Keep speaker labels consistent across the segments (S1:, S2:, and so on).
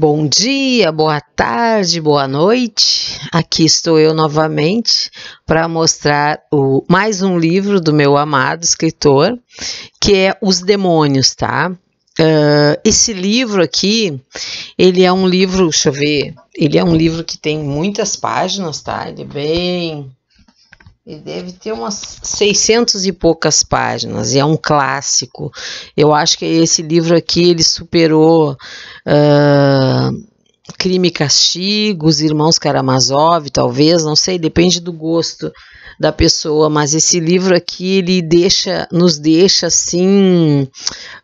S1: Bom dia, boa tarde, boa noite. Aqui estou eu novamente para mostrar o, mais um livro do meu amado escritor, que é Os Demônios, tá? Uh, esse livro aqui, ele é um livro, deixa eu ver, ele é um livro que tem muitas páginas, tá? Ele é bem ele deve ter umas 600 e poucas páginas, e é um clássico. Eu acho que esse livro aqui ele superou uh, Crime e Castigo, Os Irmãos Karamazov, talvez, não sei, depende do gosto da pessoa, mas esse livro aqui ele deixa, nos deixa assim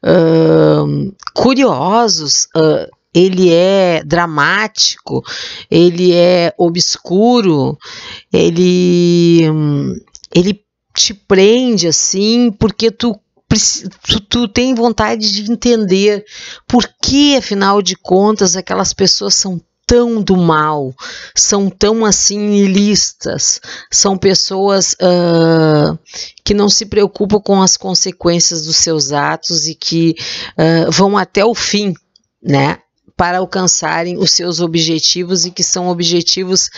S1: uh, curiosos. Uh, ele é dramático, ele é obscuro, ele ele te prende assim, porque tu Tu, tu, tem vontade de entender por que, afinal de contas, aquelas pessoas são tão do mal, são tão assim ilistas, são pessoas uh, que não se preocupam com as consequências dos seus atos e que uh, vão até o fim, né? para alcançarem os seus objetivos e que são objetivos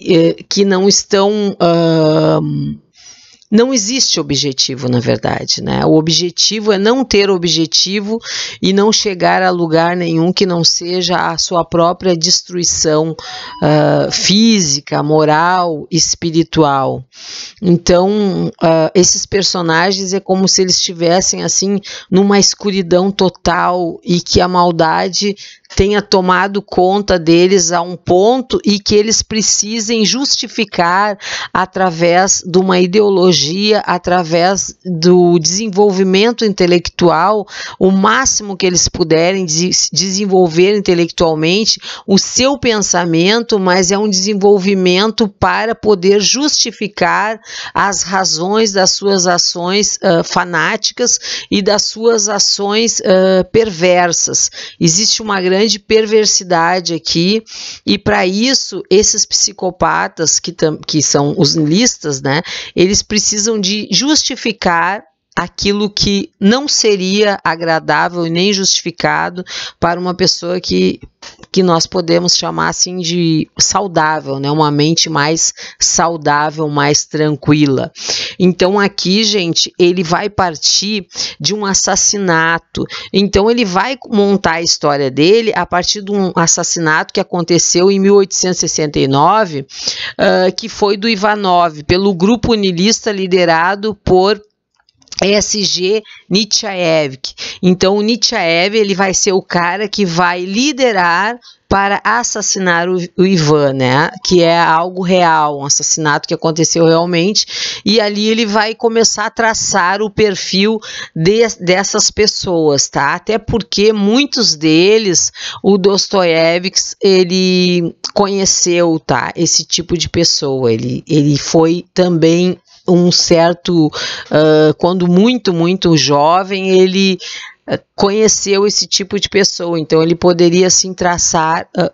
S1: eh, que não estão. Uh, não existe objetivo, na verdade, né? O objetivo é não ter objetivo e não chegar a lugar nenhum que não seja a sua própria destruição uh, física, moral, espiritual. Então, uh, esses personagens é como se eles estivessem assim numa escuridão total e que a maldade tenha tomado conta deles a um ponto e que eles precisem justificar através de uma ideologia, através do desenvolvimento intelectual, o máximo que eles puderem de desenvolver intelectualmente o seu pensamento, mas é um desenvolvimento para poder justificar as razões das suas ações uh, fanáticas e das suas ações uh, perversas. Existe uma grande grande perversidade aqui, e para isso, esses psicopatas, que, que são os listas, né, eles precisam de justificar aquilo que não seria agradável nem justificado para uma pessoa que, que nós podemos chamar assim de saudável, né? Uma mente mais saudável, mais tranquila. Então aqui, gente, ele vai partir de um assassinato. Então ele vai montar a história dele a partir de um assassinato que aconteceu em 1869, uh, ah, que foi do Ivanov, pelo grupo unilista liderado por SG Nitchaevik. Então, o Nitchaev ele vai ser o cara que vai liderar para assassinar o, o, Ivan, né? Que é algo real, um assassinato que aconteceu realmente. E ali ele vai começar a traçar o perfil de, dessas pessoas, tá? Até porque muitos deles, o Dostoiévski, ele conheceu, tá? Esse tipo de pessoa. Ele, ele foi também um certo, uh, quando muito, muito jovem, ele ah, conheceu esse tipo de pessoa, então ele poderia se assim, traçar uh,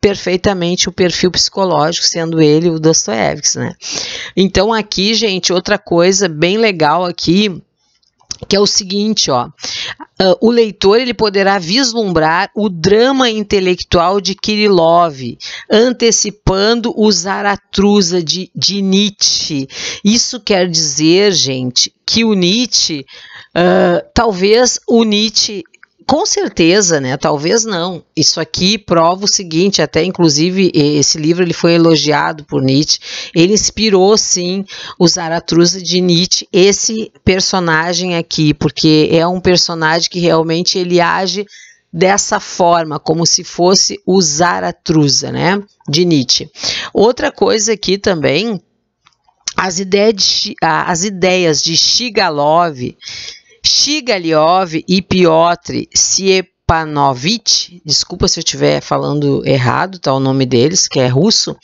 S1: perfeitamente o perfil psicológico, sendo ele o Dostoevsky, né? Então aqui, gente, outra coisa bem legal aqui que é o seguinte, ó. Uh, o leitor ele poderá vislumbrar o drama intelectual de Kirillov, antecipando o Zaratruza de, de Nietzsche. Isso quer dizer, gente, que o Nietzsche, uh, talvez o Nietzsche com certeza, né? Talvez não. Isso aqui prova o seguinte, até inclusive esse livro ele foi elogiado por Nietzsche. Ele inspirou sim o Zaratustra de Nietzsche, esse personagem aqui, porque é um personagem que realmente ele age dessa forma, como se fosse o Zaratruza, né, de Nietzsche. Outra coisa aqui também, as ideias de, as ideias de Shigalov Shigaliov e Piotr Siep Stepanovich, desculpa se eu estiver falando errado, tá o nome deles, que é russo,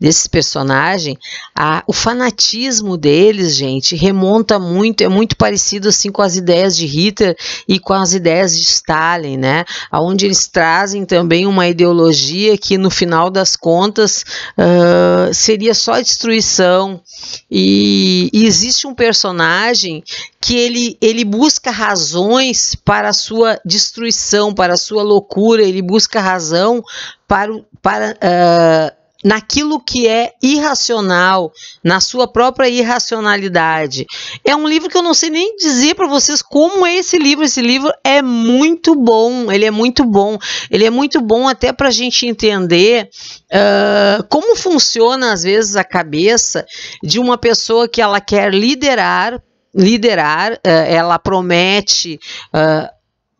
S1: desse personagem, a, o fanatismo deles, gente, remonta muito, é muito parecido assim com as ideias de Hitler e com as ideias de Stalin, né? Onde eles trazem também uma ideologia que no final das contas uh, seria só destruição. E, e existe um personagem que ele, ele busca razões para a sua destruição, para a sua loucura, ele busca razão para, para uh, naquilo que é irracional, na sua própria irracionalidade. É um livro que eu não sei nem dizer para vocês como é esse livro. Esse livro é muito bom, ele é muito bom. Ele é muito bom até para a gente entender uh, como funciona, às vezes, a cabeça de uma pessoa que ela quer liderar, liderar, ah, ela promete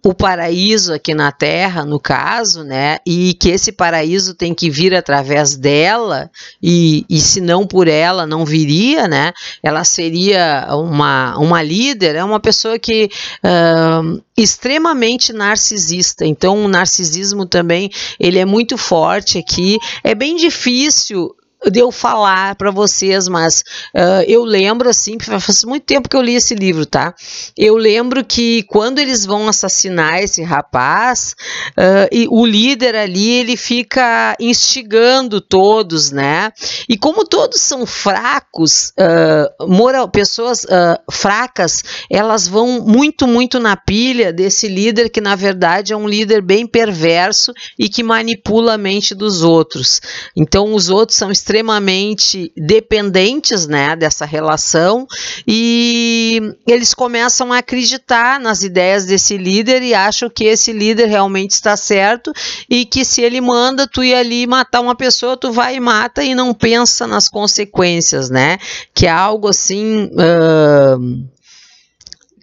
S1: o paraíso aqui na Terra, no caso, né? E que esse paraíso tem que vir através dela, e, e se não por ela, não viria, né? Ela seria uma, uma líder, é uma pessoa que uh, extremamente narcisista. Então, o narcisismo também ele é muito forte aqui. É bem difícil de eu falar para vocês, mas uh, eu lembro assim, faz muito tempo que eu li esse livro, tá? Eu lembro que quando eles vão assassinar esse rapaz, uh, e o líder ali ele fica instigando todos, né? E como todos são fracos, uh, moral, pessoas fracas, elas vão muito, muito na pilha desse líder que na verdade é um líder bem perverso e que manipula a mente dos outros. Então os outros são extremamente extremamente dependentes né, dessa relação e eles começam a acreditar nas ideias desse líder e acham que esse líder realmente está certo e que se ele manda tu ir ali matar uma pessoa, tu vai e mata e não pensa nas consequências, né? Que é algo assim. Uh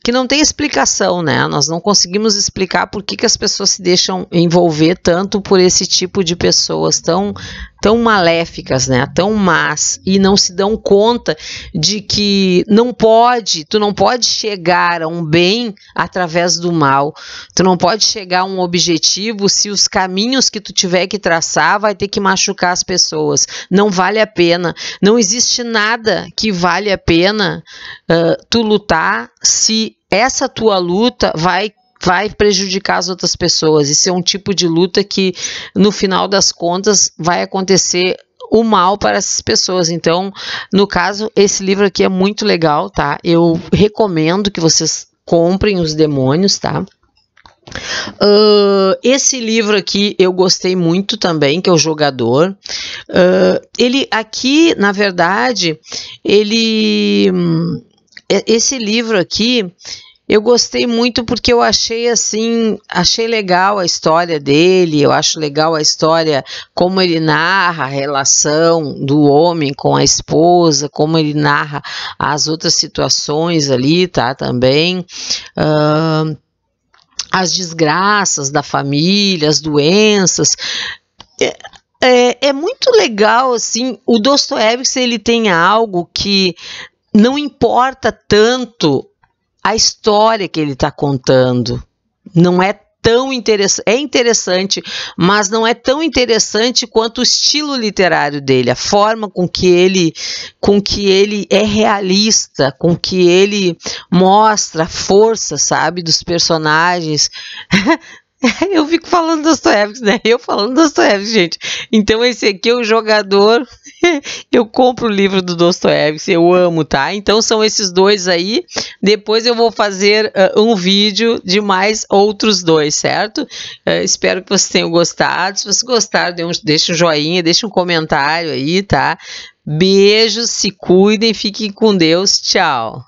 S1: que não tem explicação, né? Nós não conseguimos explicar por que, que as pessoas se deixam envolver tanto por esse tipo de pessoas tão tão maléficas, né? Tão más e não se dão conta de que não pode, tu não pode chegar a um bem através do mal. Tu não pode chegar a um objetivo se os caminhos que tu tiver que traçar vai ter que machucar as pessoas. Não vale a pena. Não existe nada que vale a pena uh, tu lutar se essa tua luta vai vai prejudicar as outras pessoas. Isso é um tipo de luta que, no final das contas, vai acontecer o mal para essas pessoas. Então, no caso, esse livro aqui é muito legal, tá? Eu recomendo que vocês comprem os demônios, tá? Uh, esse livro aqui eu gostei muito também, que é o Jogador. Uh, ele aqui, na verdade, ele hum, é, esse livro aqui eu gostei muito porque eu achei assim, achei legal a história dele, eu acho legal a história como ele narra a relação do homem com a esposa, como ele narra as outras situações ali, tá? Também. Uh, as desgraças da família, as doenças. É, é, é muito legal, assim, o Dostoevski ele tem algo que não importa tanto a história que ele está contando. Não é tão interessante, é interessante, mas não é tão interessante quanto o estilo literário dele, a forma com que ele, com que ele é realista, com que ele mostra a força, sabe, dos personagens. eu fico falando Dostoiévski, né? Eu falando Dostoiévski, gente. Então esse aqui é o jogador. eu compro o livro do Dostoiévski, eu amo, tá? Então são esses dois aí. Depois eu vou fazer uh, um vídeo de mais outros dois, certo? Uh, espero que vocês tenham gostado. Se vocês gostaram, dê um, deixa um joinha, deixa um comentário aí, tá? Beijos, se cuidem, fiquem com Deus. Tchau.